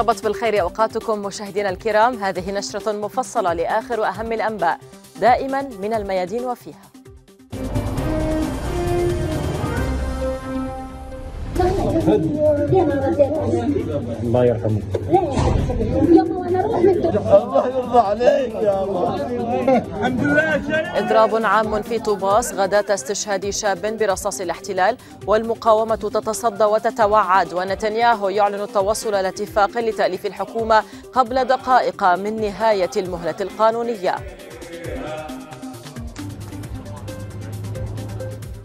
طابت بالخير أوقاتكم مشاهدينا الكرام هذه نشرة مفصلة لآخر وأهم الأنباء دائما من الميادين وفيها الله يرحمك الله يرضى عليك يا الله الحمد لله اضراب عام في طوباس غداة استشهاد شاب برصاص الاحتلال والمقاومة تتصدى وتتوعد ونتنياهو يعلن التوصل لاتفاق لتأليف الحكومة قبل دقائق من نهاية المهلة القانونية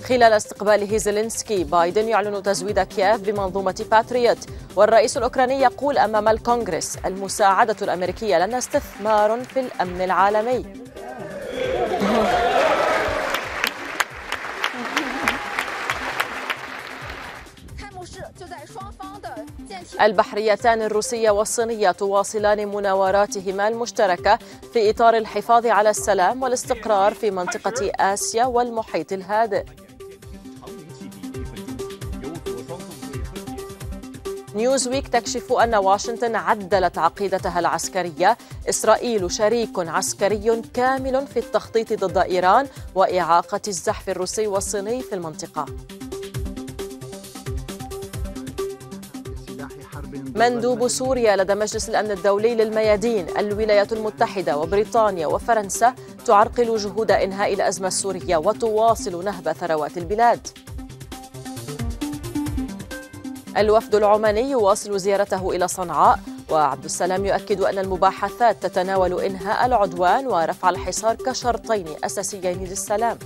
خلال استقباله زيلينسكي بايدن يعلن تزويد كييف بمنظومة باتريوت والرئيس الأوكراني يقول أمام الكونغرس المساعدة الأمريكية لنا استثمار في الأمن العالمي البحريتان الروسية والصينية تواصلان مناوراتهما المشتركة في إطار الحفاظ على السلام والاستقرار في منطقة آسيا والمحيط الهادئ نيوزويك تكشف أن واشنطن عدلت عقيدتها العسكرية إسرائيل شريك عسكري كامل في التخطيط ضد إيران وإعاقة الزحف الروسي والصيني في المنطقة مندوب سوريا لدى مجلس الأمن الدولي للميادين الولايات المتحدة وبريطانيا وفرنسا تعرقل جهود إنهاء الأزمة السورية وتواصل نهب ثروات البلاد الوفد العماني يواصل زيارته إلى صنعاء وعبد السلام يؤكد أن المباحثات تتناول إنهاء العدوان ورفع الحصار كشرطين أساسيين للسلام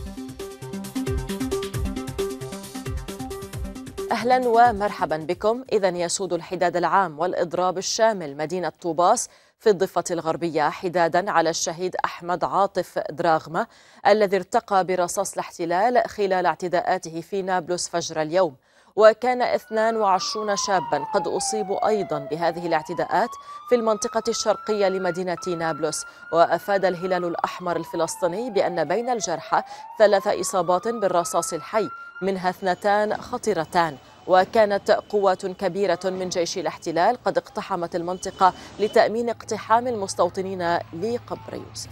أهلا ومرحبا بكم إذا يسود الحداد العام والإضراب الشامل مدينة طوباس في الضفة الغربية حدادا على الشهيد أحمد عاطف دراغمة الذي ارتقى برصاص الاحتلال خلال اعتداءاته في نابلس فجر اليوم وكان 22 شابا قد أصيبوا أيضا بهذه الاعتداءات في المنطقة الشرقية لمدينة نابلس وأفاد الهلال الأحمر الفلسطيني بأن بين الجرحى ثلاث إصابات بالرصاص الحي منها اثنتان خطيرتان وكانت قوات كبيرة من جيش الاحتلال قد اقتحمت المنطقة لتأمين اقتحام المستوطنين لقبر يوسف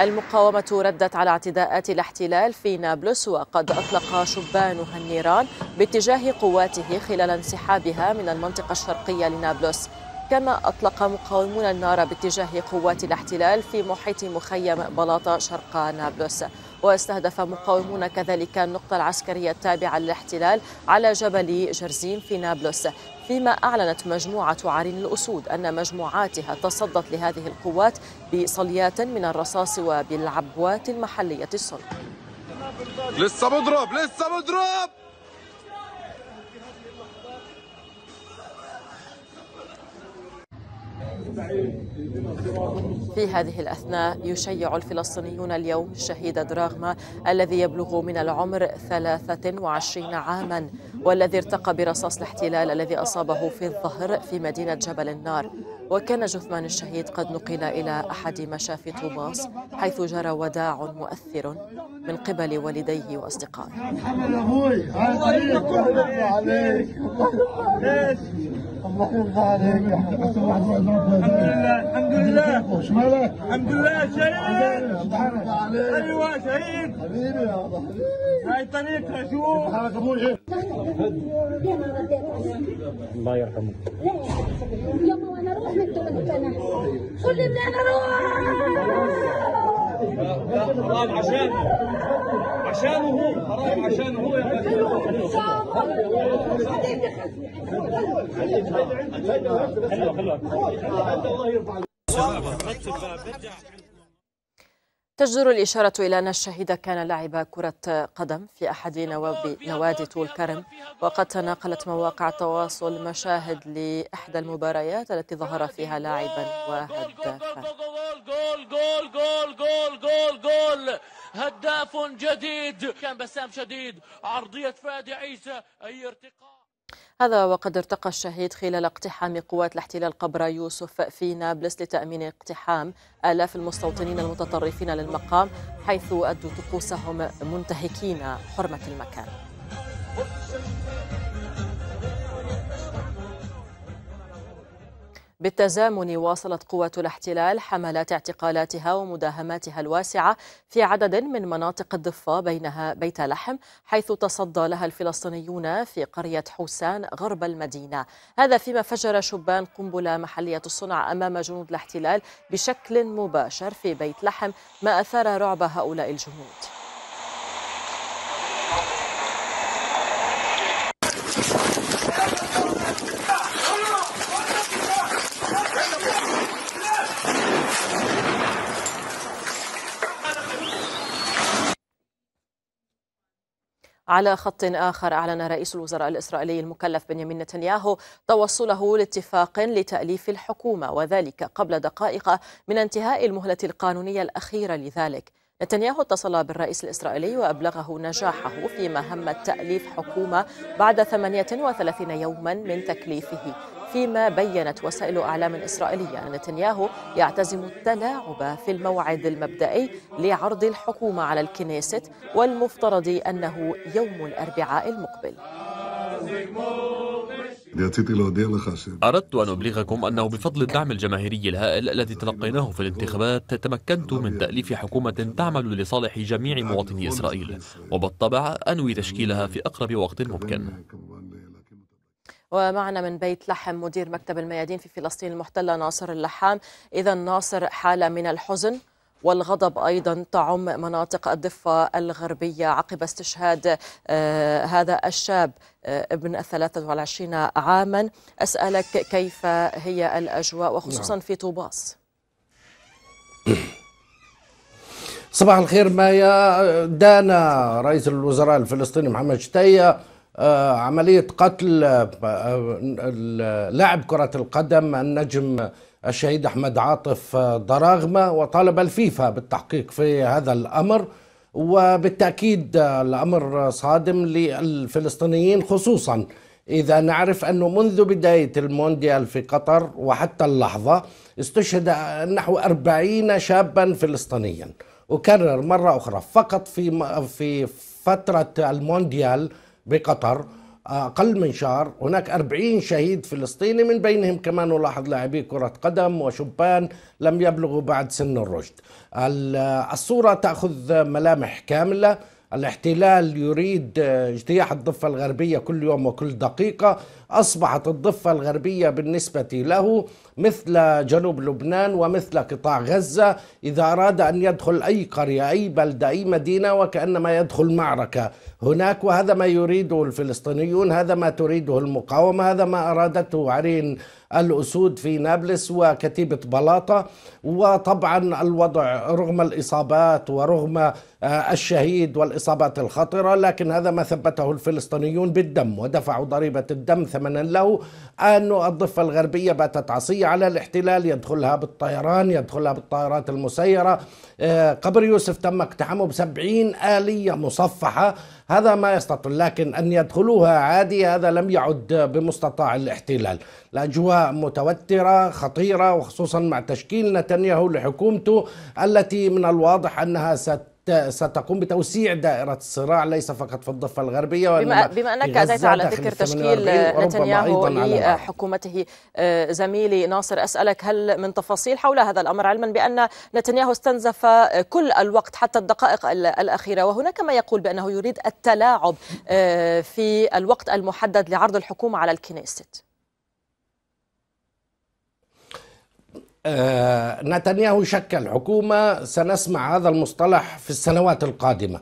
المقاومة ردت على اعتداءات الاحتلال في نابلس وقد أطلق شبانها النيران باتجاه قواته خلال انسحابها من المنطقة الشرقية لنابلس كما أطلق مقاومون النار باتجاه قوات الاحتلال في محيط مخيم بلاطة شرق نابلس واستهدف مقاومون كذلك النقطة العسكرية التابعة للاحتلال على جبل جرزين في نابلس فيما أعلنت مجموعة عرين الأسود أن مجموعاتها تصدت لهذه القوات بصليات من الرصاص وبالعبوات المحلية الصلب لسه مضرب لسه مضرب في هذه الأثناء يشيع الفلسطينيون اليوم الشهيد دراغما الذي يبلغ من العمر 23 عاما والذي ارتقى برصاص الاحتلال الذي أصابه في الظهر في مدينة جبل النار وكان جثمان الشهيد قد نقل إلى أحد مشافي طوباس حيث جرى وداع مؤثر من قبل والديه وأصدقائه الله الحمد لله الحمد لله الحمد لله شهيد ايوه شهيد حبيبي يا حبيبي هاي شوف الله يرحمه يما انا اروح من انا قول لي انا اروح عشانه عشانه هو حرام عشانه هو يا تجدر الإشارة إلى أن الشهيد كان لاعب كرة قدم في أحد نوادي طول كرم وقد تناقلت مواقع التواصل مشاهد لإحدى المباريات التي ظهر فيها لاعبا وهدافا هداف جديد كان بسام شديد عرضية فادي عيسى أي ارتقاء هذا وقد ارتقى الشهيد خلال اقتحام قوات الاحتلال قبر يوسف في نابلس لتأمين اقتحام آلاف المستوطنين المتطرفين للمقام حيث أدوا طقوسهم منتهكين حرمة المكان بالتزامن واصلت قوات الاحتلال حملات اعتقالاتها ومداهماتها الواسعة في عدد من مناطق الضفة بينها بيت لحم حيث تصدى لها الفلسطينيون في قرية حوسان غرب المدينة هذا فيما فجر شبان قنبلة محلية الصنع أمام جنود الاحتلال بشكل مباشر في بيت لحم ما أثار رعب هؤلاء الجنود على خط آخر أعلن رئيس الوزراء الإسرائيلي المكلف بنيامين نتنياهو توصله لاتفاق لتأليف الحكومة وذلك قبل دقائق من انتهاء المهلة القانونية الأخيرة لذلك نتنياهو اتصل بالرئيس الإسرائيلي وأبلغه نجاحه في مهمة تأليف حكومة بعد 38 يوما من تكليفه فيما بينت وسائل أعلام إسرائيلية أن نتنياهو يعتزم التلاعب في الموعد المبدئي لعرض الحكومة على الكنيست والمفترض أنه يوم الأربعاء المقبل أردت أن أبلغكم أنه بفضل الدعم الجماهيري الهائل الذي تلقيناه في الانتخابات تمكنت من تأليف حكومة تعمل لصالح جميع مواطني إسرائيل وبالطبع أنوي تشكيلها في أقرب وقت ممكن ومعنا من بيت لحم مدير مكتب الميادين في فلسطين المحتلة ناصر اللحام إذا ناصر حالة من الحزن والغضب ايضا تعم مناطق الضفه الغربيه عقب استشهاد آه، هذا الشاب آه، ابن ال 23 عاما اسالك كيف هي الاجواء وخصوصا نعم. في طوباس صباح الخير مايا دانا رئيس الوزراء الفلسطيني محمد شتيه آه، عملية قتل آه، آه، لاعب كرة القدم النجم الشهيد أحمد عاطف ضراغمة وطالب الفيفا بالتحقيق في هذا الأمر وبالتأكيد الأمر صادم للفلسطينيين خصوصا إذا نعرف أنه منذ بداية المونديال في قطر وحتى اللحظة استشهد نحو أربعين شابا فلسطينيا أكرر مرة أخرى فقط في, في فترة المونديال بقطر أقل من شهر هناك أربعين شهيد فلسطيني من بينهم كمان نلاحظ لاعبي كرة قدم وشبان لم يبلغوا بعد سن الرشد الصورة تأخذ ملامح كاملة الاحتلال يريد آه، اجتياح الضفة الغربية كل يوم وكل دقيقة أصبحت الضفة الغربية بالنسبة له مثل جنوب لبنان ومثل قطاع غزة إذا أراد أن يدخل أي قرية أي بلدة أي مدينة وكأنما يدخل معركة هناك وهذا ما يريده الفلسطينيون هذا ما تريده المقاومة هذا ما أرادته عرين الأسود في نابلس وكتيبة بلاطة وطبعا الوضع رغم الإصابات ورغم آه، الشهيد والإصابات الخطرة لكن هذا ما ثبته الفلسطينيون بالدم ودفعوا ضريبة الدم ثمنا له آه، أن الضفة الغربية باتت عصية على الاحتلال يدخلها بالطيران يدخلها بالطائرات المسيرة آه، قبر يوسف تم اقتحامه بسبعين آلية مصفحة هذا ما يستطيع لكن أن يدخلوها عادي هذا لم يعد بمستطاع الاحتلال الأجواء متوترة خطيرة وخصوصا مع تشكيل نتنياهو لحكومته التي من الواضح أنها ست ستقوم بتوسيع دائرة الصراع ليس فقط في الضفة الغربية بما, بما أنك أتيت على ذكر تشكيل نتنياهو لحكومته آه، زميلي ناصر أسألك هل من تفاصيل حول هذا الأمر علما بأن نتنياهو استنزف كل الوقت حتى الدقائق الأخيرة وهناك ما يقول بأنه يريد التلاعب آه، في الوقت المحدد لعرض الحكومة على الكنيست آه، نتنياهو شكل حكومة سنسمع هذا المصطلح في السنوات القادمة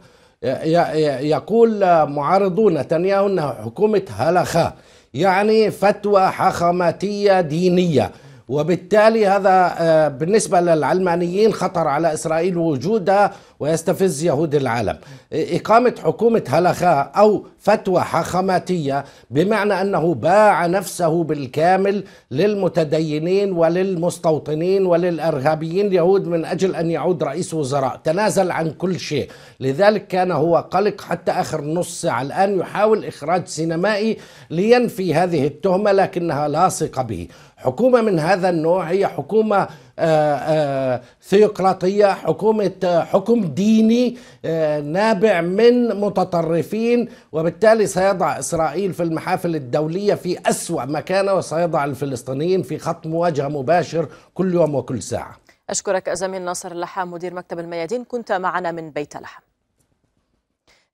يقول معارضو نتنياهو أنها حكومة هلخة يعني فتوى حخاماتية دينية وبالتالي هذا آه، بالنسبة للعلمانيين خطر على إسرائيل وجودها ويستفز يهود العالم إقامة حكومة هلخاء أو فتوى حخاماتية بمعنى أنه باع نفسه بالكامل للمتدينين وللمستوطنين وللإرهابيين اليهود من أجل أن يعود رئيس وزراء تنازل عن كل شيء لذلك كان هو قلق حتى آخر نص ساعة الآن يحاول إخراج سينمائي لينفي هذه التهمة لكنها لاصقة به حكومة من هذا النوع هي حكومة آه، آه، ثيوقراطية حكومة آه، حكم ديني نابع من متطرفين وبالتالي سيضع إسرائيل في المحافل الدولية في أسوأ مكانة وسيضع الفلسطينيين في خط مواجهة مباشر كل يوم وكل ساعة أشكرك أزمي الناصر اللحام مدير مكتب الميادين كنت معنا من بيت لحم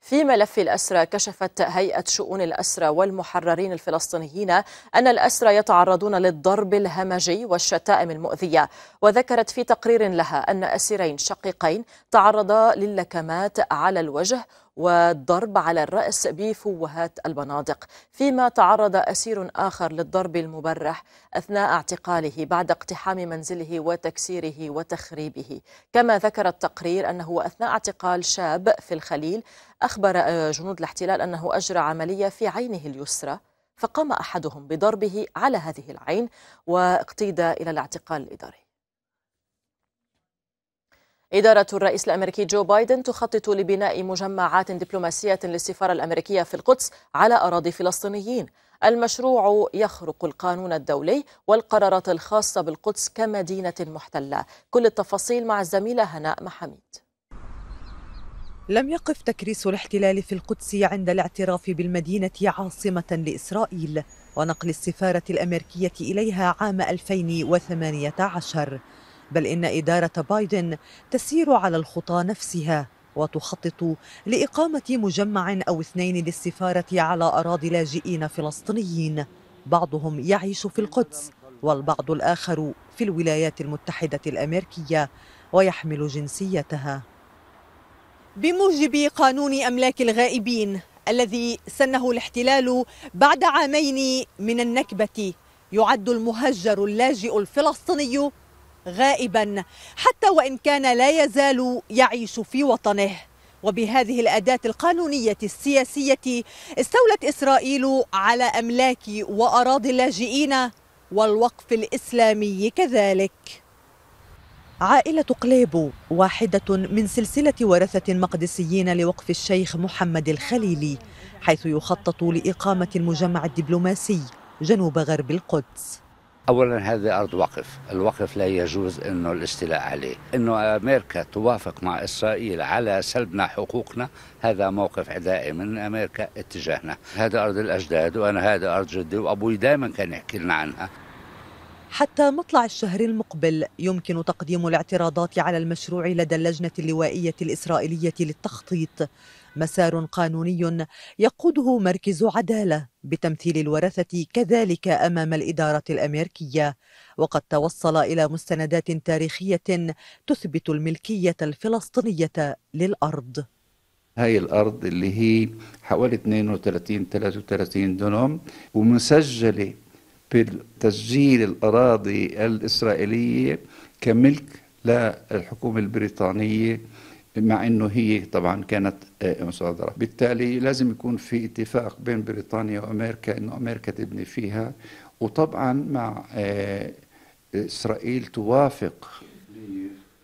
في ملف الأسرى كشفت هيئة شؤون الأسرى والمحررين الفلسطينيين أن الأسرى يتعرضون للضرب الهمجي والشتائم المؤذية وذكرت في تقرير لها أن أسيرين شقيقين تعرضا للكمات على الوجه والضرب على الرأس بفوهات البنادق فيما تعرض أسير آخر للضرب المبرح أثناء اعتقاله بعد اقتحام منزله وتكسيره وتخريبه كما ذكر التقرير أنه أثناء اعتقال شاب في الخليل أخبر آه، جنود الاحتلال أنه أجرى عملية في عينه اليسرى فقام أحدهم بضربه على هذه العين واقتيد إلى الاعتقال الإداري إدارة الرئيس الأمريكي جو بايدن تخطط لبناء مجمعات دبلوماسية للسفارة الأمريكية في القدس على أراضي فلسطينيين المشروع يخرق القانون الدولي والقرارات الخاصة بالقدس كمدينة محتلة كل التفاصيل مع الزميلة هناء محمد. لم يقف تكريس الاحتلال في القدس عند الاعتراف بالمدينة عاصمة لإسرائيل ونقل السفارة الأمريكية إليها عام 2018 بل إن إدارة بايدن تسير على الخطى نفسها وتخطط لإقامة مجمع أو اثنين للسفارة على أراضي لاجئين فلسطينيين بعضهم يعيش في القدس والبعض الآخر في الولايات المتحدة الأمريكية ويحمل جنسيتها بموجب قانون أملاك الغائبين الذي سنه الاحتلال بعد عامين من النكبة يعد المهجر اللاجئ الفلسطيني غائبا حتى وان كان لا يزال يعيش في وطنه وبهذه الاداه القانونيه السياسيه استولت اسرائيل على املاك واراضي اللاجئين والوقف الاسلامي كذلك عائلة قليبو واحدة من سلسلة ورثة مقدسيين لوقف الشيخ محمد الخليلي حيث يخطط لإقامة المجمع الدبلوماسي جنوب غرب القدس اولا هذه ارض وقف، الوقف لا يجوز انه الاستيلاء عليه، انه امريكا توافق مع اسرائيل على سلبنا حقوقنا هذا موقف عدائي من امريكا اتجاهنا، هذا ارض الاجداد وانا هذا ارض جدي وابوي دائما كان يحكي لنا عنها. حتى مطلع الشهر المقبل يمكن تقديم الاعتراضات على المشروع لدى اللجنه اللوائيه الاسرائيليه للتخطيط. مسار قانوني يقوده مركز عداله بتمثيل الورثه كذلك امام الاداره الامريكيه وقد توصل الى مستندات تاريخيه تثبت الملكيه الفلسطينيه للارض هاي الأرض اللي هي حوالي 32 33 دونم ومسجلة بتسجيل الأراضي الإسرائيلية كملك للحكومة البريطانية مع انه هي طبعا كانت آه، مصادره، بالتالي لازم يكون في اتفاق بين بريطانيا وامريكا انه امريكا تبني فيها وطبعا مع آه، اسرائيل توافق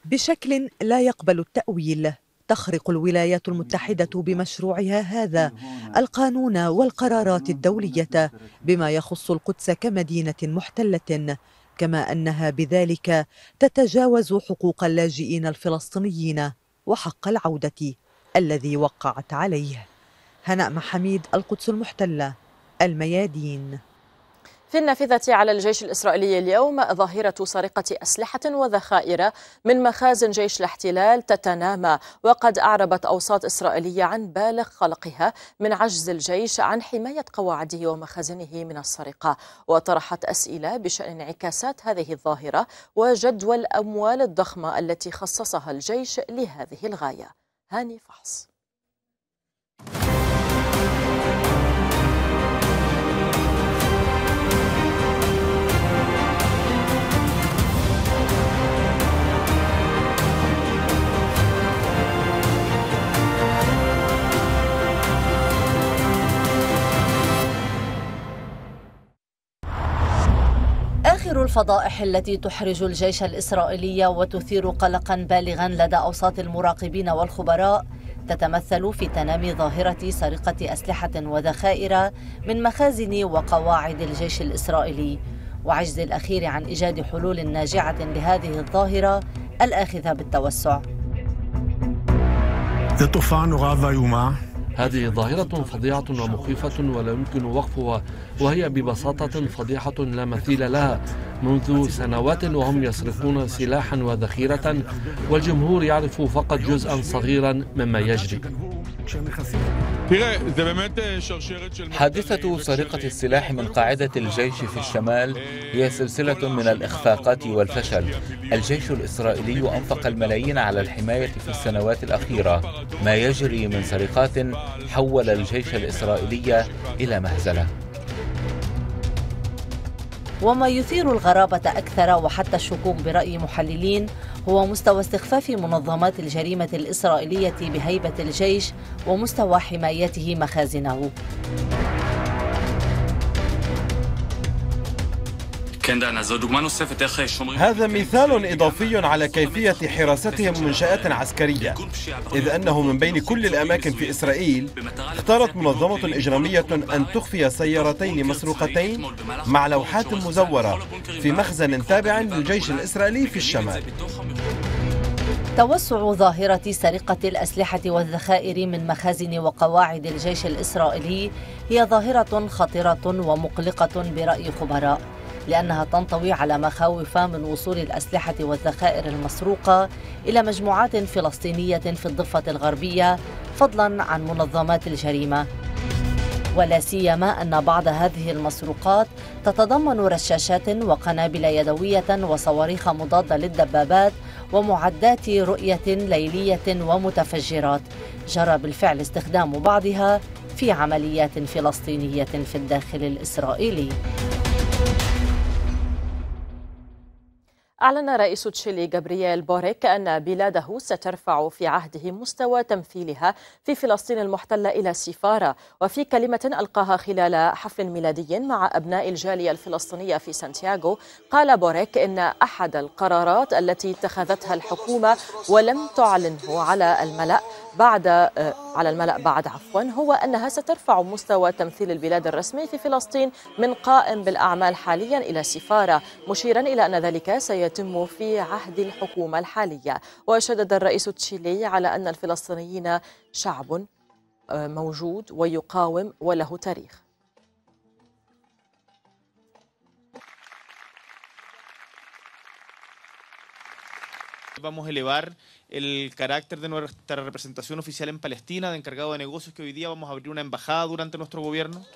بشكل لا يقبل التاويل تخرق الولايات المتحده بمشروعها هذا القانون والقرارات الدوليه بما يخص القدس كمدينه محتله كما انها بذلك تتجاوز حقوق اللاجئين الفلسطينيين وحق العودة الذي وقعت عليه هناء محميد القدس المحتلة الميادين في النافذة على الجيش الإسرائيلي اليوم ظاهرة سرقة أسلحة وذخائر من مخازن جيش الاحتلال تتنامى وقد أعربت أوساط إسرائيلية عن بالغ قلقها من عجز الجيش عن حماية قواعده ومخازنه من السرقة وطرحت أسئلة بشأن انعكاسات هذه الظاهرة وجدول الأموال الضخمة التي خصصها الجيش لهذه الغاية هاني فحص آخر الفضائح التي تحرج الجيش الإسرائيلي وتثير قلقا بالغا لدى أوساط المراقبين والخبراء تتمثل في تنامي ظاهرة سرقة أسلحة وذخائر من مخازن وقواعد الجيش الإسرائيلي وعجز الأخير عن إيجاد حلول ناجعة لهذه الظاهرة الآخذة بالتوسع. الطوفان غاض يوما هذه ظاهرة فظيعة ومخيفة ولا يمكن وقفها وهي ببساطة فضيحة لا مثيل لها منذ سنوات وهم يسرقون سلاحا وذخيرة والجمهور يعرف فقط جزءا صغيرا مما يجري حادثة سرقة السلاح من قاعدة الجيش في الشمال هي سلسلة من الإخفاقات والفشل الجيش الإسرائيلي أنفق الملايين على الحماية في السنوات الأخيرة ما يجري من سرقات حول الجيش الإسرائيلي إلى مهزلة وما يثير الغرابة أكثر وحتى الشكوك برأي محللين هو مستوى استخفاف منظمات الجريمة الإسرائيلية بهيبة الجيش ومستوى حمايته مخازنه هذا مثال إضافي على كيفية حراستهم منشآت عسكرية إذ أنه من بين كل الأماكن في إسرائيل اختارت منظمة إجرامية أن تخفي سيارتين مسروقتين مع لوحات مزورة في مخزن تابع للجيش الإسرائيلي في الشمال توسع ظاهرة سرقة الأسلحة والذخائر من مخازن وقواعد الجيش الإسرائيلي هي ظاهرة خطرة ومقلقة برأي خبراء لأنها تنطوي على مخاوف من وصول الأسلحة والذخائر المسروقة إلى مجموعات فلسطينية في الضفة الغربية فضلا عن منظمات الجريمة ولا سيما أن بعض هذه المسروقات تتضمن رشاشات وقنابل يدوية وصواريخ مضادة للدبابات ومعدات رؤية ليلية ومتفجرات جرى بالفعل استخدام بعضها في عمليات فلسطينية في الداخل الإسرائيلي أعلن رئيس تشيلي جابرييل بوريك أن بلاده سترفع في عهده مستوى تمثيلها في فلسطين المحتلة إلى سفارة وفي كلمة ألقاها خلال حفل ميلادي مع أبناء الجالية الفلسطينية في سانتياغو قال بوريك إن أحد القرارات التي اتخذتها الحكومة ولم تعلنه على الملأ بعد آه، على الملأ بعد عفوا هو أنها سترفع مستوى تمثيل البلاد الرسمي في فلسطين من قائم بالأعمال حاليا إلى سفارة مشيرا إلى أن ذلك سيتم في عهد الحكومة الحالية وشدد الرئيس تشيلي على أن الفلسطينيين شعب آه، موجود ويقاوم وله تاريخ vamos a elevar el carácter de nuestra representación oficial en Palestina, de encargado de negocios, que hoy día vamos a abrir una embajada durante nuestro gobierno.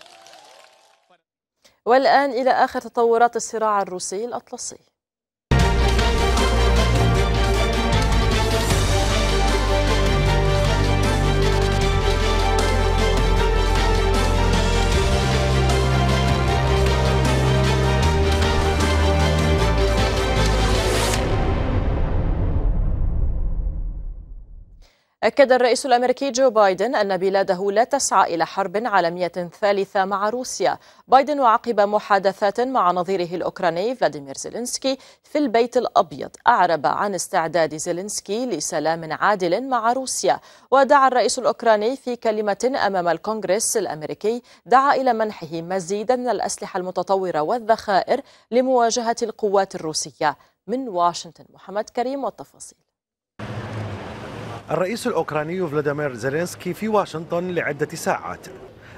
أكد الرئيس الأمريكي جو بايدن أن بلاده لا تسعى إلى حرب عالمية ثالثة مع روسيا بايدن وعقب محادثات مع نظيره الأوكراني فلاديمير زيلينسكي في البيت الأبيض أعرب عن استعداد زيلينسكي لسلام عادل مع روسيا ودعا الرئيس الأوكراني في كلمة أمام الكونغرس الأمريكي دعا إلى منحه مزيدا من الأسلحة المتطورة والذخائر لمواجهة القوات الروسية من واشنطن محمد كريم والتفاصيل الرئيس الأوكراني فلاديمير زيلينسكي في واشنطن لعدة ساعات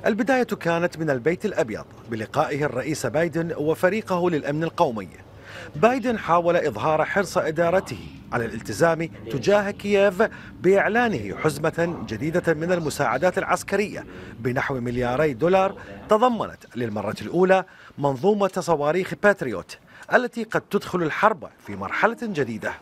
البداية كانت من البيت الأبيض بلقائه الرئيس بايدن وفريقه للأمن القومي بايدن حاول إظهار حرص إدارته على الالتزام تجاه كييف بإعلانه حزمة جديدة من المساعدات العسكرية بنحو ملياري دولار تضمنت للمرة الأولى منظومة صواريخ باتريوت التي قد تدخل الحرب في مرحلة جديدة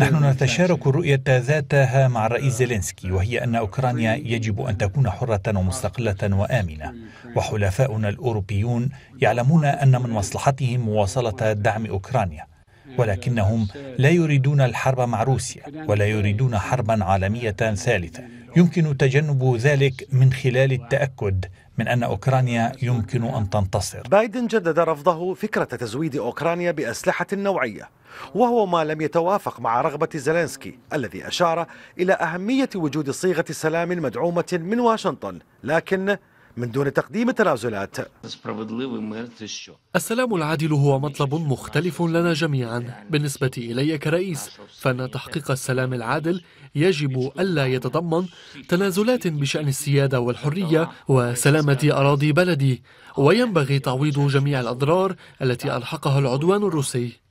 نحن نتشارك الرؤية ذاتها مع الرئيس زيلينسكي وهي أن أوكرانيا يجب أن تكون حرة ومستقلة وآمنة وحلفاؤنا الأوروبيون يعلمون أن من مصلحتهم مواصلة دعم أوكرانيا ولكنهم لا يريدون الحرب مع روسيا ولا يريدون حربا عالمية ثالثة يمكن تجنب ذلك من خلال التأكد من أن أوكرانيا يمكن أن تنتصر بايدن جدد رفضه فكرة تزويد أوكرانيا بأسلحة نوعية وهو ما لم يتوافق مع رغبة زيلينسكي الذي أشار إلى أهمية وجود صيغة سلام مدعومة من واشنطن لكن من دون تقديم تنازلات السلام العادل هو مطلب مختلف لنا جميعا بالنسبة إلي كرئيس فأن تحقيق السلام العادل يجب ألا يتضمن تنازلات بشأن السيادة والحرية وسلامة أراضي بلدي وينبغي تعويض جميع الأضرار التي ألحقها العدوان الروسي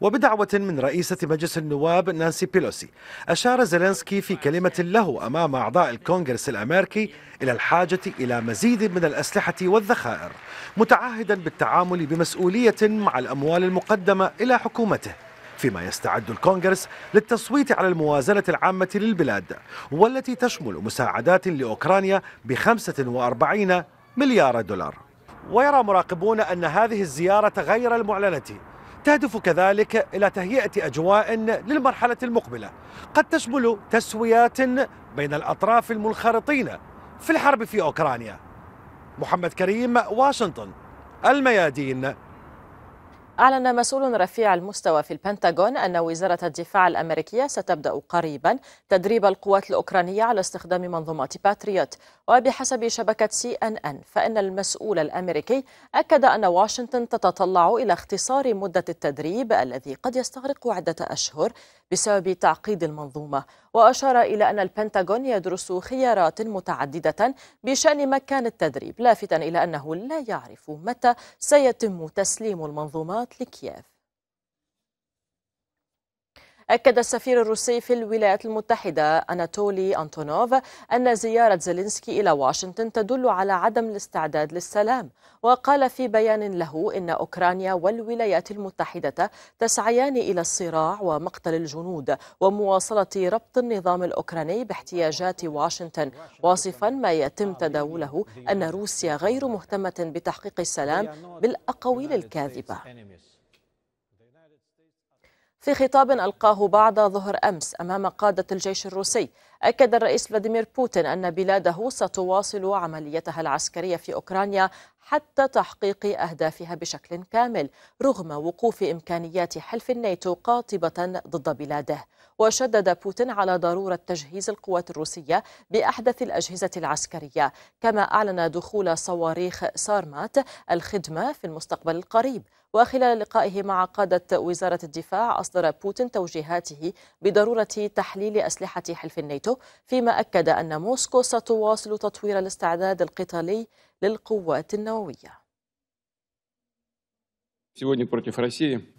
وبدعوة من رئيسة مجلس النواب نانسي بيلوسي أشار زيلينسكي في كلمة له أمام أعضاء الكونغرس الأمريكي إلى الحاجة إلى مزيد من الأسلحة والذخائر متعهدا بالتعامل بمسؤولية مع الأموال المقدمة إلى حكومته فيما يستعد الكونغرس للتصويت على الموازنة العامة للبلاد والتي تشمل مساعدات لأوكرانيا ب 45 مليار دولار ويرى مراقبون أن هذه الزيارة غير المعلنة تهدف كذلك إلى تهيئة أجواء للمرحلة المقبلة قد تشمل تسويات بين الأطراف المنخرطين في الحرب في أوكرانيا محمد كريم واشنطن الميادين أعلن مسؤول رفيع المستوى في البنتاغون أن وزارة الدفاع الأمريكية ستبدأ قريبا تدريب القوات الأوكرانية على استخدام منظومات باتريوت وبحسب شبكة سي أن أن فإن المسؤول الأمريكي أكد أن واشنطن تتطلع إلى اختصار مدة التدريب الذي قد يستغرق عدة أشهر بسبب تعقيد المنظومة وأشار إلى أن البنتاغون يدرس خيارات متعددة بشأن مكان التدريب لافتا إلى أنه لا يعرف متى سيتم تسليم المنظومات لكييف أكد السفير الروسي في الولايات المتحدة أناتولي أنتونوف أن زيارة زيلينسكي إلى واشنطن تدل على عدم الاستعداد للسلام وقال في بيان له إن أوكرانيا والولايات المتحدة تسعيان إلى الصراع ومقتل الجنود ومواصلة ربط النظام الأوكراني باحتياجات واشنطن واصفا ما يتم تداوله أن روسيا غير مهتمة بتحقيق السلام بالأقاويل الكاذبة في خطاب ألقاه بعد ظهر أمس أمام قادة الجيش الروسي أكد الرئيس فلاديمير بوتين أن بلاده ستواصل عمليتها العسكرية في أوكرانيا حتى تحقيق أهدافها بشكل كامل رغم وقوف إمكانيات حلف الناتو قاطبة ضد بلاده وشدد بوتين على ضرورة تجهيز القوات الروسية بأحدث الأجهزة العسكرية كما أعلن دخول صواريخ سارمات الخدمة في المستقبل القريب وخلال لقائه مع قادة وزارة الدفاع أصدر بوتين توجيهاته بضرورة تحليل أسلحة حلف الناتو فيما أكد أن موسكو ستواصل تطوير الاستعداد القتالي للقوات النووية.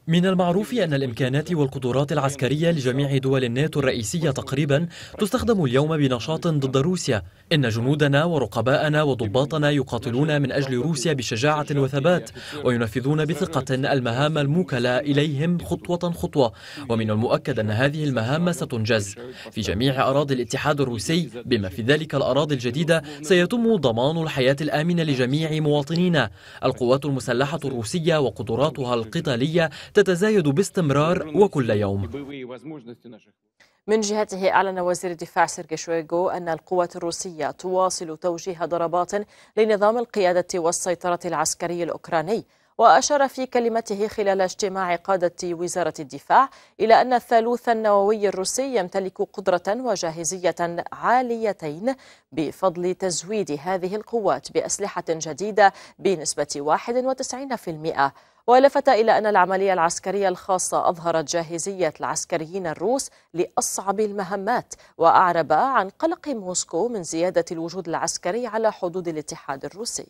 من المعروف أن الإمكانات والقدرات العسكرية لجميع دول الناتو الرئيسية تقريبا تستخدم اليوم بنشاط ضد روسيا إن جنودنا ورقباءنا وضباطنا يقاتلون من أجل روسيا بشجاعة وثبات وينفذون بثقة المهام الموكلة إليهم خطوة خطوة ومن المؤكد أن هذه المهام ستنجز في جميع أراضي الاتحاد الروسي بما في ذلك الأراضي الجديدة سيتم ضمان الحياة الآمنة لجميع مواطنينا القوات المسلحة الروسية وقدراتها القتالية تتزايد باستمرار وكل يوم من جهته أعلن وزير الدفاع سيرجي شويغو أن القوات الروسية تواصل توجيه ضربات لنظام القيادة والسيطرة العسكري الأوكراني وأشار في كلمته خلال اجتماع قادة وزارة الدفاع إلى أن الثالوث النووي الروسي يمتلك قدرة وجاهزية عاليتين بفضل تزويد هذه القوات بأسلحة جديدة بنسبة 91%. ولفت إلى أن العملية العسكرية الخاصة أظهرت جاهزية العسكريين الروس لأصعب المهمات وأعرب عن قلق موسكو من زيادة الوجود العسكري على حدود الاتحاد الروسي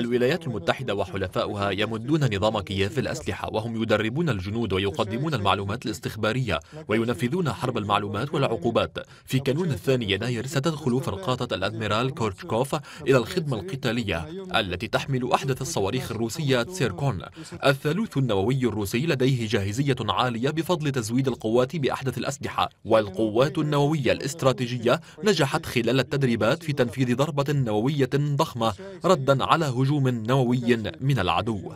الولايات المتحدة وحلفاؤها يمدون نظام كييف الأسلحة وهم يدربون الجنود ويقدمون المعلومات الاستخبارية وينفذون حرب المعلومات والعقوبات في كانون الثاني يناير ستدخل فرقاطة الأدميرال كورتشكوف إلى الخدمة القتالية التي تحمل أحدث الصواريخ الروسية تسيركون الثالوث النووي الروسي لديه جاهزية عالية بفضل تزويد القوات بأحدث الأسلحة والقوات النووية الاستراتيجية نجحت خلال التدريبات في تنفيذ ضربة نووية ضخمة ردا على هجوم نووي من العدو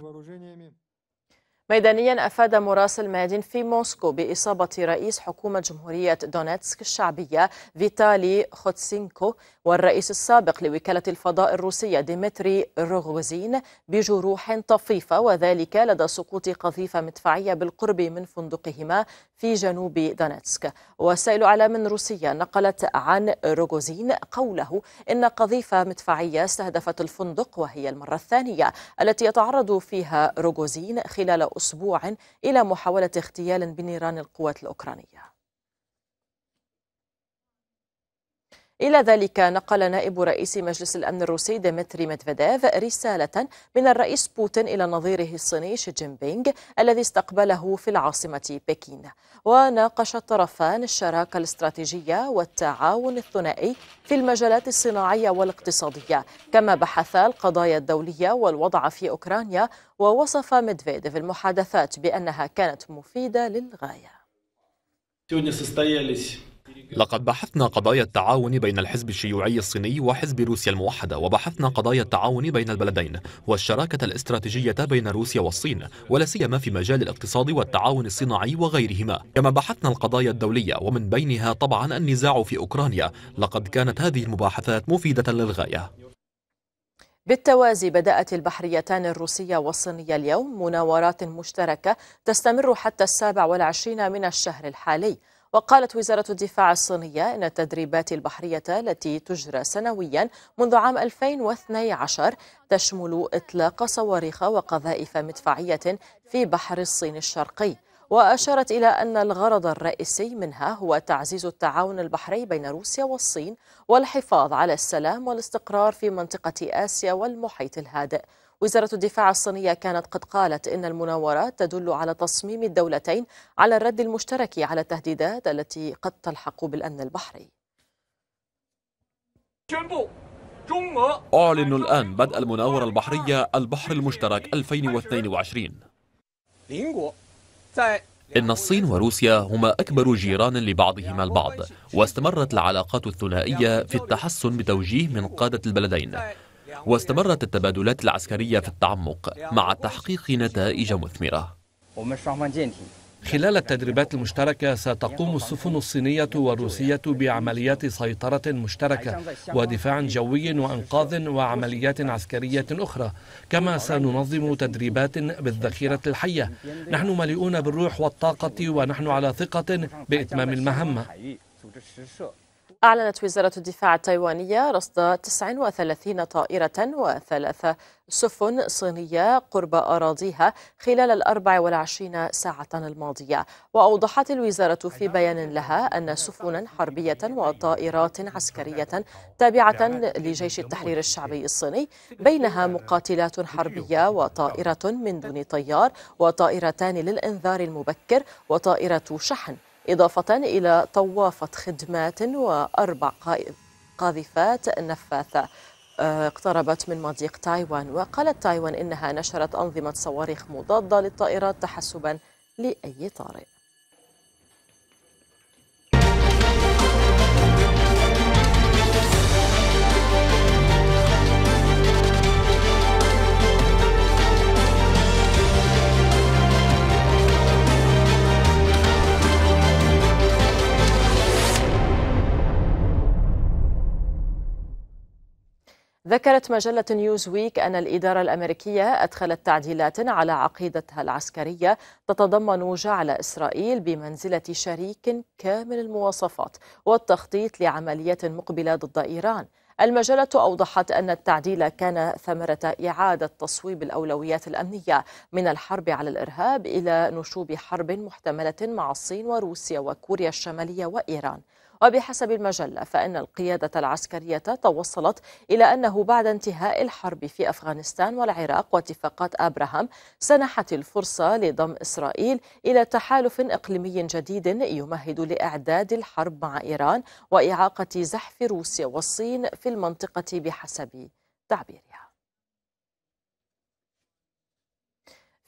ميدانيا أفاد مراسل مادين في موسكو بإصابة رئيس حكومة جمهورية دونيتسك الشعبية فيتالي خوتسينكو والرئيس السابق لوكالة الفضاء الروسية ديمتري روغوزين بجروح طفيفة وذلك لدى سقوط قذيفة مدفعية بالقرب من فندقهما في جنوب دونيتسك وسائل أعلام روسية نقلت عن روغوزين قوله إن قذيفة مدفعية استهدفت الفندق وهي المرة الثانية التي يتعرض فيها روغوزين خلال أسبوع إلى محاولة اغتيال بنيران القوات الأوكرانية إلى ذلك نقل نائب رئيس مجلس الأمن الروسي ديمتري ميدفيديف رسالة من الرئيس بوتين إلى نظيره الصيني شي جين بينغ الذي استقبله في العاصمة بكين وناقش الطرفان الشراكة الاستراتيجية والتعاون الثنائي في المجالات الصناعية والاقتصادية كما بحثا القضايا الدولية والوضع في أوكرانيا ووصف ميدفيديف المحادثات بأنها كانت مفيدة للغاية لقد بحثنا قضايا التعاون بين الحزب الشيوعي الصيني وحزب روسيا الموحدة وبحثنا قضايا التعاون بين البلدين والشراكة الاستراتيجية بين روسيا والصين ولا سيما في مجال الاقتصاد والتعاون الصناعي وغيرهما كما بحثنا القضايا الدولية ومن بينها طبعا النزاع في أوكرانيا لقد كانت هذه المباحثات مفيدة للغاية بالتوازي بدأت البحريتان الروسية والصينية اليوم مناورات مشتركة تستمر حتى السابع والعشرين من الشهر الحالي وقالت وزارة الدفاع الصينية إن التدريبات البحرية التي تجرى سنويا منذ عام 2012 تشمل إطلاق صواريخ وقذائف مدفعية في بحر الصين الشرقي وأشارت إلى أن الغرض الرئيسي منها هو تعزيز التعاون البحري بين روسيا والصين والحفاظ على السلام والاستقرار في منطقة آسيا والمحيط الهادئ وزارة الدفاع الصينية كانت قد قالت إن المناورات تدل على تصميم الدولتين على الرد المشترك على التهديدات التي قد تلحق بالأمن البحري أعلن الآن بدء المناورة البحرية البحر المشترك 2022 إن الصين وروسيا هما أكبر جيران لبعضهما البعض واستمرت العلاقات الثنائية في التحسن بتوجيه من قادة البلدين واستمرت التبادلات العسكرية في التعمق مع تحقيق نتائج مثمرة خلال التدريبات المشتركة ستقوم السفن الصينية والروسية بعمليات سيطرة مشتركة ودفاع جوي وإنقاذ وعمليات عسكرية أخرى كما سننظم تدريبات بالذخيرة الحية نحن مليئون بالروح والطاقة ونحن على ثقة بإتمام المهمة أعلنت وزارة الدفاع التايوانية رصد 39 طائرة وثلاث سفن صينية قرب أراضيها خلال ال 24 ساعة الماضية وأوضحت الوزارة في بيان لها أن سفنا حربية وطائرات عسكرية تابعة لجيش التحرير الشعبي الصيني بينها مقاتلات حربية وطائرة من دون طيار وطائرتان للإنذار المبكر وطائرة شحن إضافة إلى طوافة خدمات وأربع قاذفات نفاثة آه، اقتربت من مضيق تايوان وقالت تايوان إنها نشرت أنظمة صواريخ مضادة للطائرات تحسبا لأي طارئ ذكرت مجلة نيوز ويك أن الإدارة الأمريكية أدخلت تعديلات على عقيدتها العسكرية تتضمن جعل إسرائيل بمنزلة شريك كامل المواصفات والتخطيط لعملية مقبلة ضد إيران المجلة أوضحت أن التعديل كان ثمرة إعادة تصويب الأولويات الأمنية من الحرب على الإرهاب إلى نشوب حرب محتملة مع الصين وروسيا وكوريا الشمالية وإيران وبحسب المجلة فإن القيادة العسكرية توصلت إلى أنه بعد انتهاء الحرب في أفغانستان والعراق واتفاقات أبراهام سنحت الفرصة لضم إسرائيل إلى تحالف إقليمي جديد يمهد لإعداد الحرب مع إيران وإعاقة زحف روسيا والصين في المنطقة بحسب تعبيرها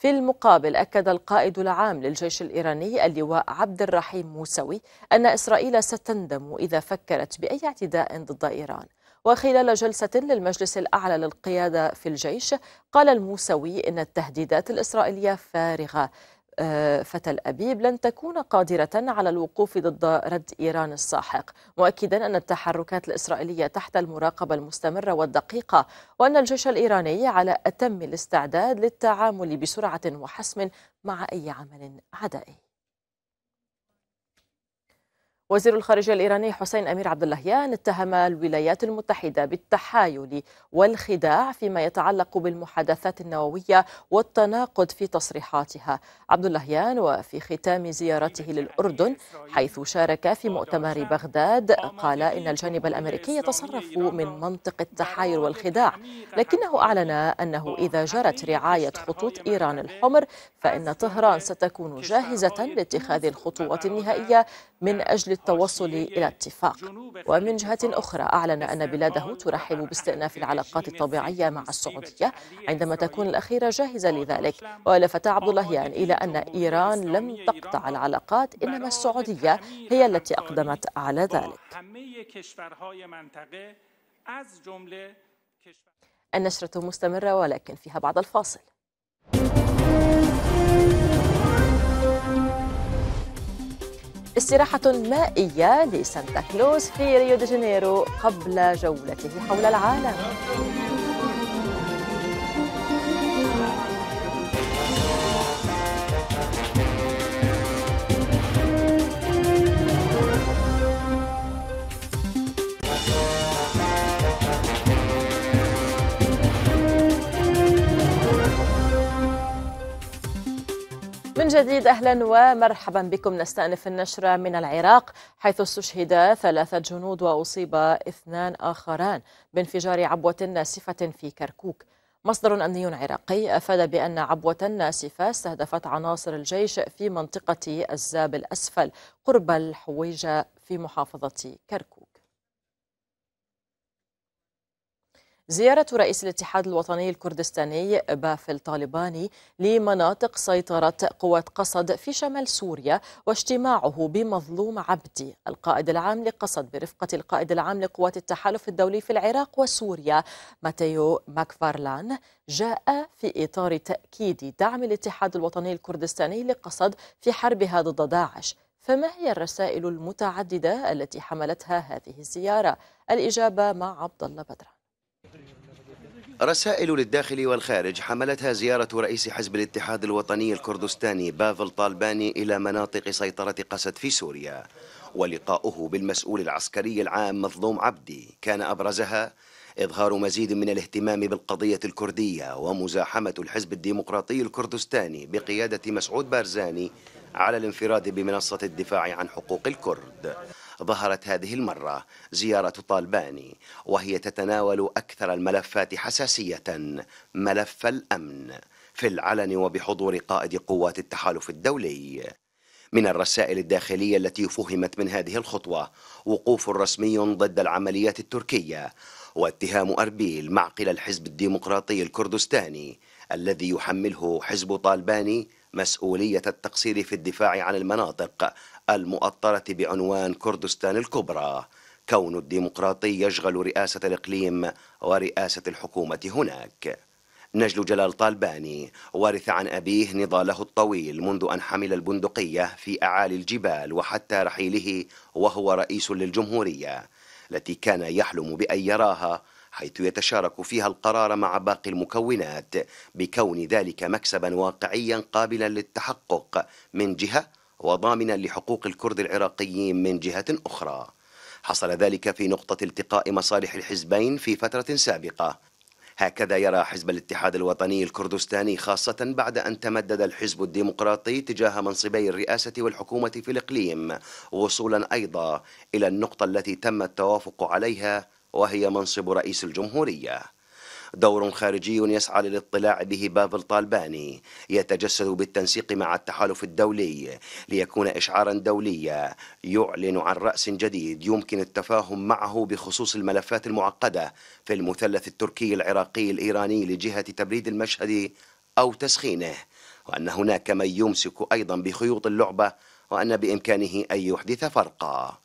في المقابل أكد القائد العام للجيش الإيراني اللواء عبد الرحيم موسوي أن إسرائيل ستندم إذا فكرت بأي اعتداء ضد إيران وخلال جلسة للمجلس الأعلى للقيادة في الجيش قال الموسوي إن التهديدات الإسرائيلية فارغة آه، فتى الأبيب لن تكون قادرة على الوقوف ضد رد إيران الساحق مؤكدا أن التحركات الإسرائيلية تحت المراقبة المستمرة والدقيقة وأن الجيش الإيراني على أتم الاستعداد للتعامل بسرعة وحسم مع أي عمل عدائي وزير الخارجية الإيراني حسين أمير عبد اللهيان اتهم الولايات المتحدة بالتحايل والخداع فيما يتعلق بالمحادثات النووية والتناقض في تصريحاتها عبد اللهيان وفي ختام زيارته للأردن حيث شارك في مؤتمر بغداد قال إن الجانب الأمريكي يتصرف من منطق التحايل والخداع لكنه أعلن أنه إذا جرت رعاية خطوط إيران الحمر فإن طهران ستكون جاهزة لاتخاذ الخطوة النهائية من أجل للتوصل إلى اتفاق ومن جهة أخرى أعلن أن بلاده ترحب باستئناف العلاقات الطبيعية مع السعودية عندما تكون الأخيرة جاهزة لذلك ولفت عبد اللهيان يعني إلى أن إيران لم تقطع العلاقات إنما السعودية هي التي أقدمت على ذلك النشرة مستمرة ولكن فيها بعض الفاصل استراحة مائية لسانتا كلوز في ريو دي جانيرو قبل جولته حول العالم من جديد اهلا ومرحبا بكم نستأنف النشرة من العراق حيث استشهد ثلاثة جنود واصيب اثنان اخران بانفجار عبوة ناسفة في كركوك. مصدر امني عراقي افاد بان عبوة ناسفة استهدفت عناصر الجيش في منطقة الزاب الاسفل قرب الحويجة في محافظة كركوك. زيارة رئيس الاتحاد الوطني الكردستاني بافل طالباني لمناطق سيطرة قوات قصد في شمال سوريا واجتماعه بمظلوم عبدي القائد العام لقصد برفقة القائد العام لقوات التحالف الدولي في العراق وسوريا ماتيو ماكفارلان جاء في إطار تأكيد دعم الاتحاد الوطني الكردستاني لقصد في حربها ضد داعش فما هي الرسائل المتعددة التي حملتها هذه الزيارة؟ الإجابة مع عبد الله بدران رسائل للداخل والخارج حملتها زيارة رئيس حزب الاتحاد الوطني الكردستاني بافل طالباني إلى مناطق سيطرة قسد في سوريا ولقاؤه بالمسؤول العسكري العام مظلوم عبدي كان أبرزها إظهار مزيد من الاهتمام بالقضية الكردية ومزاحمة الحزب الديمقراطي الكردستاني بقيادة مسعود بارزاني على الانفراد بمنصة الدفاع عن حقوق الكرد ظهرت هذه المرة زيارة طالباني وهي تتناول أكثر الملفات حساسية ملف الأمن في العلن وبحضور قائد قوات التحالف الدولي من الرسائل الداخلية التي فهمت من هذه الخطوة وقوف رسمي ضد العمليات التركية واتهام أربيل معقل الحزب الديمقراطي الكردستاني الذي يحمله حزب طالباني مسؤولية التقصير في الدفاع عن المناطق المؤطرة بعنوان كردستان الكبرى كون الديمقراطي يشغل رئاسة الإقليم ورئاسة الحكومة هناك نجل جلال طالباني ورث عن أبيه نضاله الطويل منذ أن حمل البندقية في أعالي الجبال وحتى رحيله وهو رئيس للجمهورية التي كان يحلم بأن يراها حيث يتشارك فيها القرار مع باقي المكونات بكون ذلك مكسبا واقعيا قابلا للتحقق من جهة وضامنا لحقوق الكرد العراقيين من جهة أخرى حصل ذلك في نقطة التقاء مصالح الحزبين في فترة سابقة هكذا يرى حزب الاتحاد الوطني الكردستاني خاصة بعد أن تمدد الحزب الديمقراطي تجاه منصبي الرئاسة والحكومة في الإقليم وصولا أيضا إلى النقطة التي تم التوافق عليها وهي منصب رئيس الجمهورية دور خارجي يسعى للاطلاع به بافل طالباني يتجسد بالتنسيق مع التحالف الدولي ليكون إشعارا دوليا يعلن عن رأس جديد يمكن التفاهم معه بخصوص الملفات المعقدة في المثلث التركي العراقي الإيراني لجهة تبريد المشهد أو تسخينه وأن هناك من يمسك أيضا بخيوط اللعبة وأن بإمكانه أن يحدث فرقا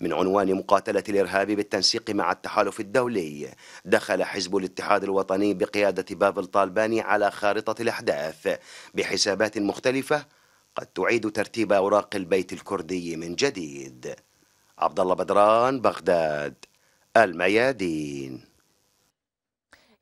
من عنوان مقاتلة الإرهاب بالتنسيق مع التحالف الدولي دخل حزب الاتحاد الوطني بقيادة بابل طالباني على خارطة الأحداث بحسابات مختلفة قد تعيد ترتيب أوراق البيت الكردي من جديد عبد الله بدران بغداد الميادين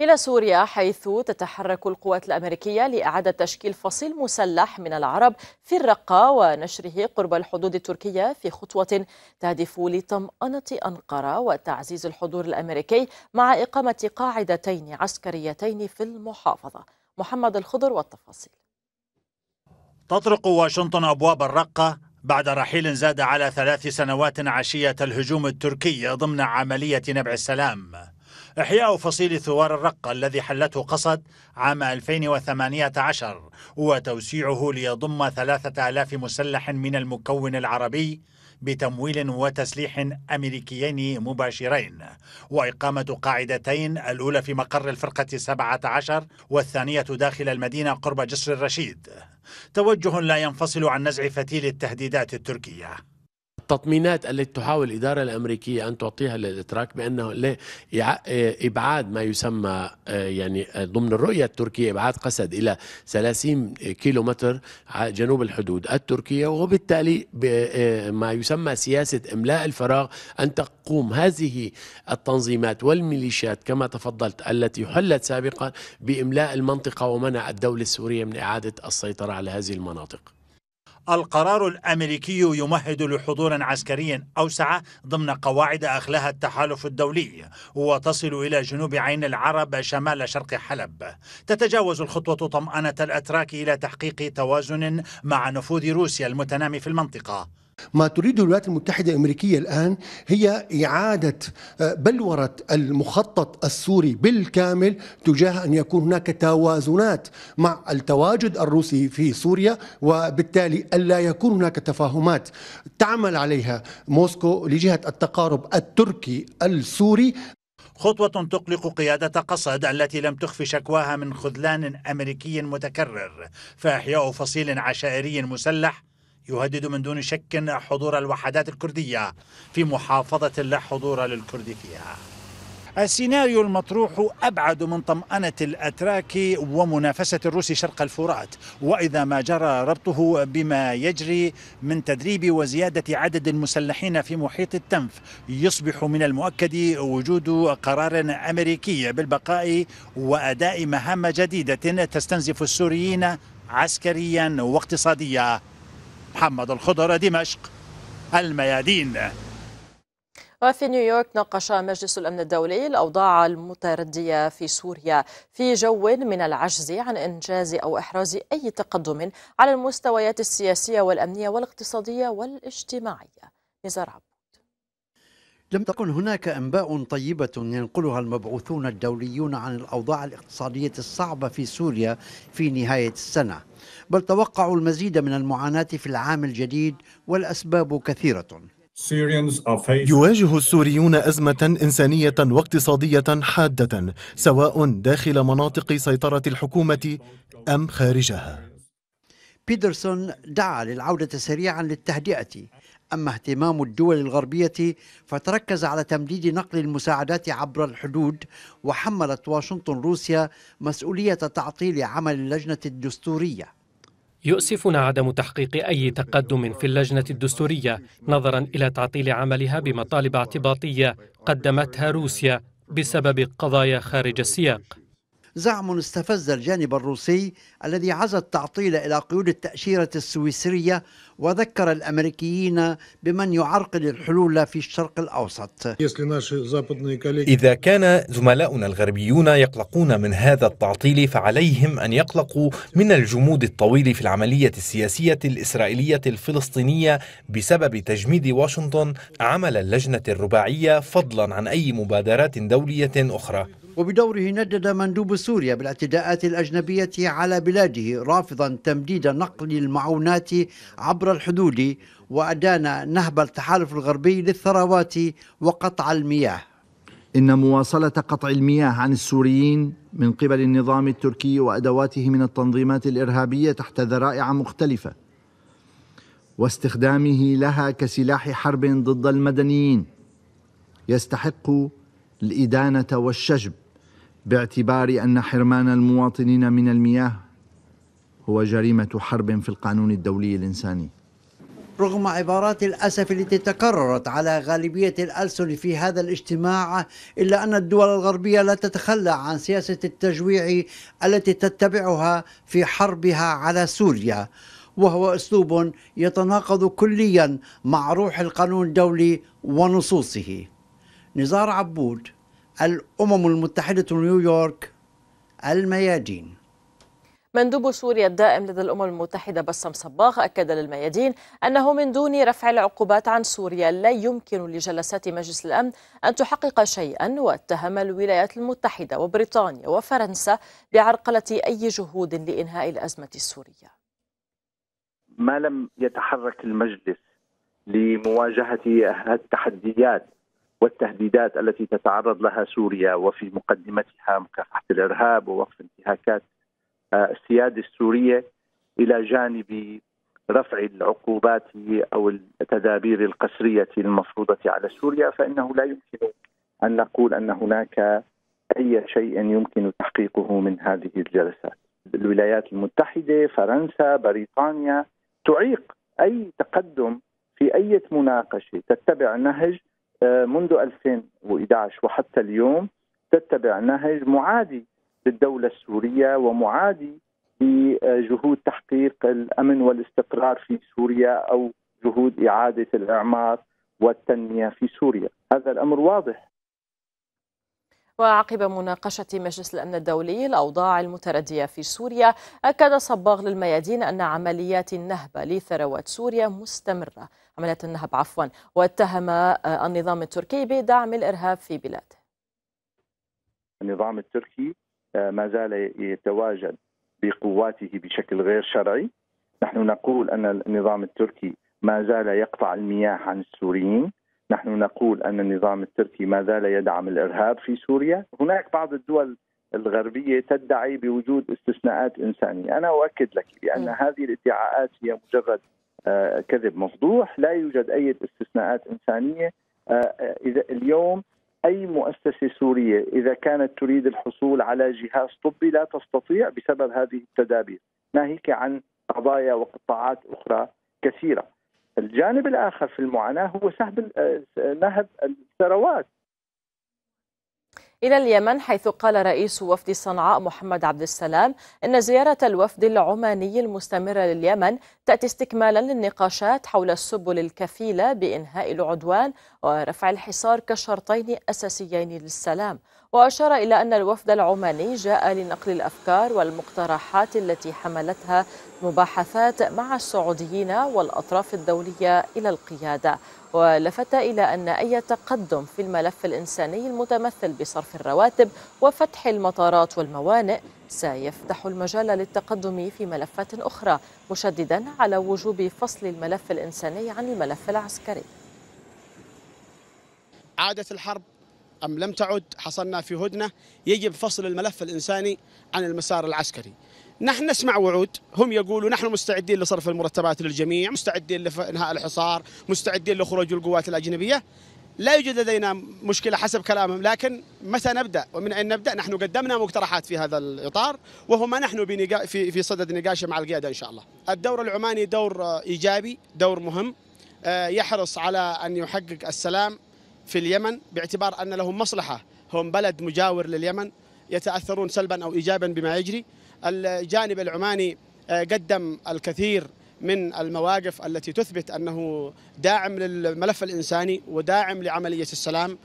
إلى سوريا حيث تتحرك القوات الأمريكية لإعادة تشكيل فصيل مسلح من العرب في الرقة ونشره قرب الحدود التركية في خطوة تهدف لطمأنة أنقرة وتعزيز الحضور الأمريكي مع إقامة قاعدتين عسكريتين في المحافظة محمد الخضر والتفاصيل تطرق واشنطن أبواب الرقة بعد رحيل زاد على ثلاث سنوات عشية الهجوم التركي ضمن عملية نبع السلام إحياء فصيل ثوار الرقة الذي حلته قصد عام 2018 وتوسيعه ليضم 3000 مسلح من المكون العربي بتمويل وتسليح أمريكيين مباشرين وإقامة قاعدتين الأولى في مقر الفرقة 17 والثانية داخل المدينة قرب جسر الرشيد توجه لا ينفصل عن نزع فتيل التهديدات التركيه التطمينات التي تحاول الإدارة الأمريكية أن تعطيها للإتراك بأنه آه، إبعاد ما يسمى آه، يعني آه، ضمن الرؤية التركية إبعاد قسد إلى 30 كيلو متر جنوب الحدود التركية وبالتالي ما يسمى سياسة إملاء الفراغ أن تقوم هذه التنظيمات والميليشيات كما تفضلت التي حلت سابقا بإملاء المنطقة ومنع الدولة السورية من إعادة السيطرة على هذه المناطق القرار الامريكي يمهد لحضور عسكري اوسع ضمن قواعد اخلاها التحالف الدولي وتصل الى جنوب عين العرب شمال شرق حلب. تتجاوز الخطوه طمانه الاتراك الى تحقيق توازن مع نفوذ روسيا المتنامي في المنطقه. ما تريده الولايات المتحدة الأمريكية الآن هي إعادة آه، بلورة المخطط السوري بالكامل تجاه أن يكون هناك توازنات مع التواجد الروسي في سوريا وبالتالي ألا يكون هناك تفاهمات تعمل عليها موسكو لجهة التقارب التركي السوري خطوة تقلق قيادة قصد التي لم تخف شكواها من خذلان أمريكي متكرر فإحياء فصيل عشائري مسلح يهدد من دون شك حضور الوحدات الكردية في محافظة لا حضور للكرد فيها السيناريو المطروح أبعد من طمأنة الأتراك ومنافسة الروس شرق الفرات وإذا ما جرى ربطه بما يجري من تدريب وزيادة عدد المسلحين في محيط التنف يصبح من المؤكد وجود قرار أمريكي بالبقاء وأداء مهام جديدة تستنزف السوريين عسكريا واقتصاديا محمد الخضر دمشق الميادين وفي نيويورك ناقش مجلس الأمن الدولي الأوضاع المتردية في سوريا في جو من العجز عن إنجاز أو إحراز أي تقدم على المستويات السياسية والأمنية والاقتصادية والاجتماعية نزار عبد لم تكن هناك انباء طيبه ينقلها المبعوثون الدوليون عن الاوضاع الاقتصاديه الصعبه في سوريا في نهايه السنه بل توقعوا المزيد من المعاناة في العام الجديد والأسباب كثيرة يواجه السوريون أزمة إنسانية واقتصادية حادة سواء داخل مناطق سيطرة الحكومة أم خارجها بيدرسون دعا للعودة سريعا للتهدئة أما اهتمام الدول الغربية فتركز على تمديد نقل المساعدات عبر الحدود وحملت واشنطن روسيا مسؤولية تعطيل عمل اللجنة الدستورية يؤسفنا عدم تحقيق أي تقدم في اللجنة الدستورية نظرا إلى تعطيل عملها بمطالب اعتباطية قدمتها روسيا بسبب قضايا خارج السياق زعم استفز الجانب الروسي الذي عزى التعطيل إلى قيود التأشيرة السويسرية وذكر الأمريكيين بمن يعرقل الحلول في الشرق الأوسط إذا كان زملاؤنا الغربيون يقلقون من هذا التعطيل فعليهم أن يقلقوا من الجمود الطويل في العملية السياسية الإسرائيلية الفلسطينية بسبب تجميد واشنطن عمل اللجنة الرباعية فضلا عن أي مبادرات دولية أخرى وبدوره ندد مندوب سوريا بالاعتداءات الأجنبية على بلاده رافضا تمديد نقل المعونات عبر الحدود وأدان نهب التحالف الغربي للثروات وقطع المياه إن مواصلة قطع المياه عن السوريين من قبل النظام التركي وأدواته من التنظيمات الإرهابية تحت ذرائع مختلفة واستخدامه لها كسلاح حرب ضد المدنيين يستحق الإدانة والشجب باعتبار أن حرمان المواطنين من المياه هو جريمة حرب في القانون الدولي الإنساني رغم عبارات الأسف التي تكررت على غالبية الألسن في هذا الاجتماع إلا أن الدول الغربية لا تتخلى عن سياسة التجويع التي تتبعها في حربها على سوريا وهو أسلوب يتناقض كليا مع روح القانون الدولي ونصوصه نزار عبود الأمم المتحدة نيويورك الميادين مندوب سوريا الدائم لدى الأمم المتحدة بسام صباغ أكد للميادين أنه من دون رفع العقوبات عن سوريا لا يمكن لجلسات مجلس الأمن أن تحقق شيئا واتهم الولايات المتحدة وبريطانيا وفرنسا بعرقلة أي جهود لإنهاء الأزمة السورية ما لم يتحرك المجلس لمواجهة التحديات والتهديدات التي تتعرض لها سوريا وفي مقدمتها مكافحه الارهاب ووقف انتهاكات آه، السياده السوريه الى جانب رفع العقوبات او التدابير القسريه المفروضه على سوريا فانه لا يمكن ان نقول ان هناك اي شيء يمكن تحقيقه من هذه الجلسات. الولايات المتحده، فرنسا، بريطانيا تعيق اي تقدم في اي مناقشه تتبع نهج آه، منذ 2011 وحتى اليوم تتبع نهج معادي للدولة السورية ومعادي لجهود تحقيق الأمن والاستقرار في سوريا أو جهود إعادة الإعمار والتنمية في سوريا هذا الأمر واضح وعقب مناقشة مجلس الأمن الدولي الأوضاع المتردية في سوريا أكد صباغ للميادين أن عمليات النهب لثروات سوريا مستمرة عمليات النهب عفوا واتهم آه، النظام التركي بدعم الإرهاب في بلاده النظام التركي آه، ما زال يتواجد بقواته بشكل غير شرعي نحن نقول أن النظام التركي ما زال يقطع المياه عن السوريين نحن نقول أن النظام التركي ما زال يدعم الإرهاب في سوريا هناك بعض الدول الغربية تدعي بوجود استثناءات إنسانية أنا أؤكد لك بأن هذه الادعاءات هي مجرد آه، كذب مفضوح لا يوجد أي استثناءات إنسانية آه، آه، إذا اليوم أي مؤسسة سورية إذا كانت تريد الحصول على جهاز طبي لا تستطيع بسبب هذه التدابير ناهيك عن قضايا وقطاعات أخرى كثيرة الجانب الآخر في المعاناة هو سحب آه، نهب الثروات إلى اليمن حيث قال رئيس وفد صنعاء محمد عبد السلام أن زيارة الوفد العماني المستمرة لليمن تأتي استكمالا للنقاشات حول السبل الكفيلة بإنهاء العدوان ورفع الحصار كشرطين أساسيين للسلام وأشار إلى أن الوفد العماني جاء لنقل الأفكار والمقترحات التي حملتها مباحثات مع السعوديين والأطراف الدولية إلى القيادة ولفت إلى أن أي تقدم في الملف الإنساني المتمثل بصرف الرواتب وفتح المطارات والموانئ سيفتح المجال للتقدم في ملفات أخرى مشددا على وجوب فصل الملف الإنساني عن الملف العسكري عادت الحرب أم لم تعد حصلنا في هدنة يجب فصل الملف الإنساني عن المسار العسكري نحن نسمع وعود هم يقولوا نحن مستعدين لصرف المرتبات للجميع مستعدين لإنهاء الحصار مستعدين لخروج القوات الأجنبية لا يوجد لدينا مشكلة حسب كلامهم لكن متى نبدأ ومن أين نبدأ نحن قدمنا مقترحات في هذا الإطار وهما نحن بنقا... في صدد نقاشه مع القيادة إن شاء الله الدور العماني دور إيجابي دور مهم آه، يحرص على أن يحقق السلام في اليمن باعتبار أن لهم مصلحة هم بلد مجاور لليمن يتأثرون سلبا أو إيجابا بما يجري الجانب العماني آه، قدم الكثير من المواقف التي تثبت أنه داعم للملف الإنساني وداعم لعملية السلام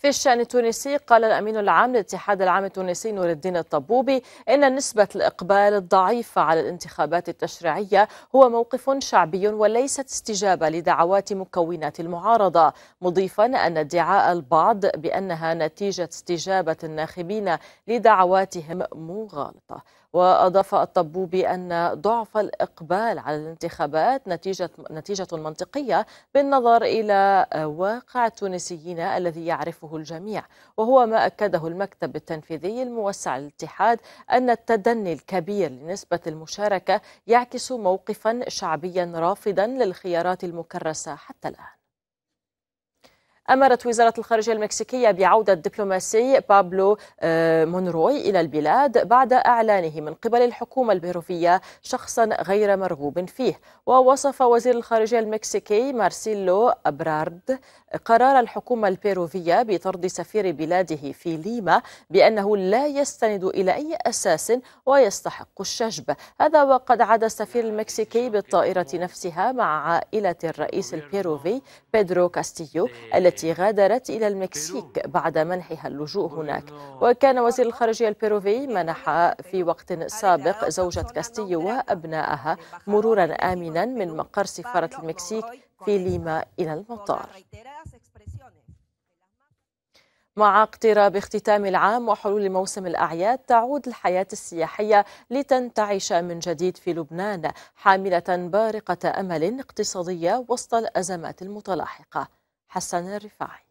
في الشأن التونسي قال الأمين العام للاتحاد العام التونسي نور الدين الطبوبي إن نسبة الإقبال الضعيفة على الانتخابات التشريعية هو موقف شعبي وليست استجابة لدعوات مكونات المعارضة مضيفا أن ادعاء البعض بأنها نتيجة استجابة الناخبين لدعواتهم مغالطة وأضاف الطبوبي أن ضعف الإقبال على الانتخابات نتيجة, نتيجة منطقية بالنظر إلى واقع التونسيين الذي يعرفه الجميع وهو ما أكده المكتب التنفيذي الموسع للاتحاد أن التدني الكبير لنسبة المشاركة يعكس موقفا شعبيا رافضا للخيارات المكرسة حتى الآن أمرت وزارة الخارجية المكسيكية بعودة الدبلوماسي بابلو آه، مونروي إلى البلاد بعد إعلانه من قبل الحكومة البيروفية شخصا غير مرغوب فيه ووصف وزير الخارجية المكسيكي مارسيلو أبرارد قرار الحكومة البيروفية بطرد سفير بلاده في ليما بأنه لا يستند إلى أي أساس ويستحق الشجب هذا وقد عاد السفير المكسيكي بالطائرة نفسها مع عائلة الرئيس البيروفي بيدرو كاستيو التي غادرت إلى المكسيك بعد منحها اللجوء هناك وكان وزير الخارجية البيروفي منح في وقت سابق زوجة كاستيو وأبنائها مرورا آمنا من مقر سفارة المكسيك في ليما إلى المطار مع اقتراب اختتام العام وحلول موسم الأعياد تعود الحياة السياحية لتنتعش من جديد في لبنان حاملة بارقة أمل اقتصادية وسط الأزمات المتلاحقة حسن الرفاعي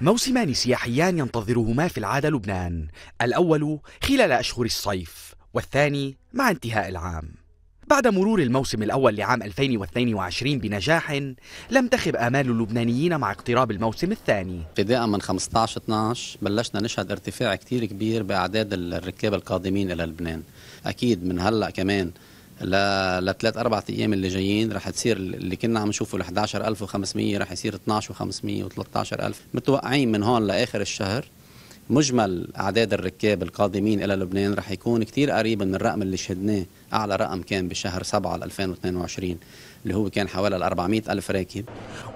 موسمان سياحيان ينتظرهما في العادة لبنان الأول خلال أشهر الصيف والثاني مع انتهاء العام بعد مرور الموسم الأول لعام 2022 بنجاح لم تخب آمال اللبنانيين مع اقتراب الموسم الثاني ابتداء من 15-12 بلشنا نشهد ارتفاع كتير كبير بأعداد الركاب القادمين إلى لبنان أكيد من هلأ كمان لثلاث اربع أيام اللي جايين رح تصير اللي كنا عم نشوفه ال 11500 رح يصير 12500 و13000 متوقعين من هون لآخر الشهر مجمل أعداد الركاب القادمين إلى لبنان رح يكون كثير قريب من الرقم اللي شهدناه أعلى رقم كان بشهر 7 2022 اللي هو كان حوالي 400 ألف راكب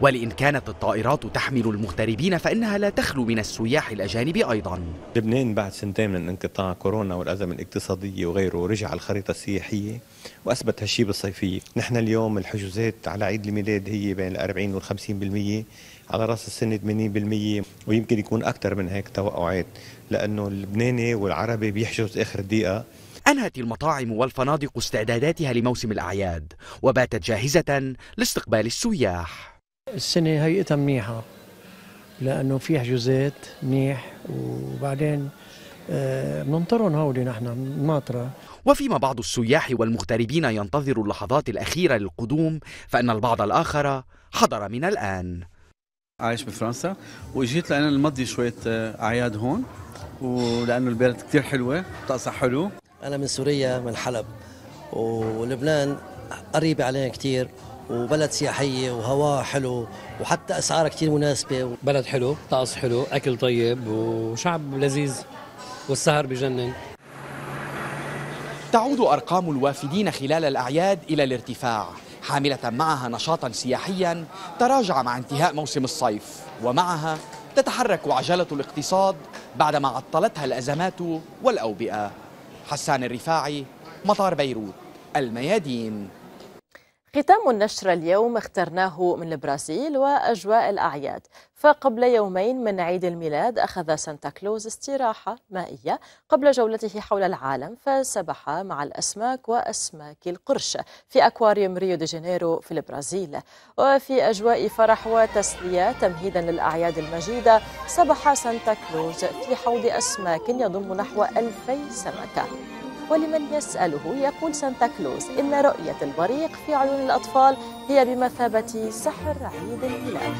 ولإن كانت الطائرات تحمل المغتربين فإنها لا تخلو من السياح الأجانب أيضا لبنان بعد سنتين من انقطاع كورونا والأزمة الاقتصادية وغيره رجع على الخريطة السياحية وأثبت هالشيء بالصيفية نحن اليوم الحجوزات على عيد الميلاد هي بين ال 40 وال 50% على راس السنه 80% ويمكن يكون اكثر من هيك توقعات لانه اللبناني والعربي بيحجز اخر دقيقه أنهت المطاعم والفنادق استعداداتها لموسم الأعياد وباتت جاهزة لاستقبال السياح السنة هيئتها منيحة لأنه في حجوزات منيح وبعدين بننطرهم آه، هولي نحن ناطرة وفيما بعض السياح والمغتربين ينتظر اللحظات الأخيرة للقدوم فإن البعض الآخر حضر من الآن عايش بفرنسا واجيت لان نمضي شويه آه، اعياد هون ولانه البلد كثير حلوه طقسها حلو انا من سوريا من حلب ولبنان قريبه علينا كثير وبلد سياحيه وهواء حلو وحتى اسعارها كثير مناسبه بلد حلو طقس حلو اكل طيب وشعب لذيذ والسهر بجنن تعود ارقام الوافدين خلال الاعياد الى الارتفاع حاملة معها نشاطا سياحيا تراجع مع انتهاء موسم الصيف ومعها تتحرك عجلة الاقتصاد بعدما عطلتها الأزمات والأوبئة حسان الرفاعي مطار بيروت الميادين ختام النشر اليوم اخترناه من البرازيل وأجواء الأعياد فقبل يومين من عيد الميلاد أخذ سانتا كلوز استراحة مائية قبل جولته حول العالم فسبح مع الأسماك وأسماك القرش في أكواريوم ريو دي جانيرو في البرازيل وفي أجواء فرح وتسلية تمهيدا للأعياد المجيدة سبح سانتا كلوز في حوض أسماك يضم نحو ألفي سمكة ولمن يسأله يقول سانتا كلوز إن رؤية البريق في عيون الأطفال هي بمثابة سحر عيد الميلاد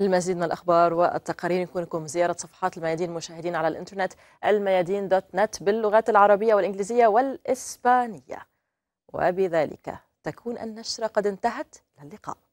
للمزيد من الأخبار والتقارير يمكنكم زيارة صفحات الميادين المشاهدين على الإنترنت الميادين دوت نت باللغات العربية والإنجليزية والإسبانية وبذلك تكون النشرة قد انتهت للقاء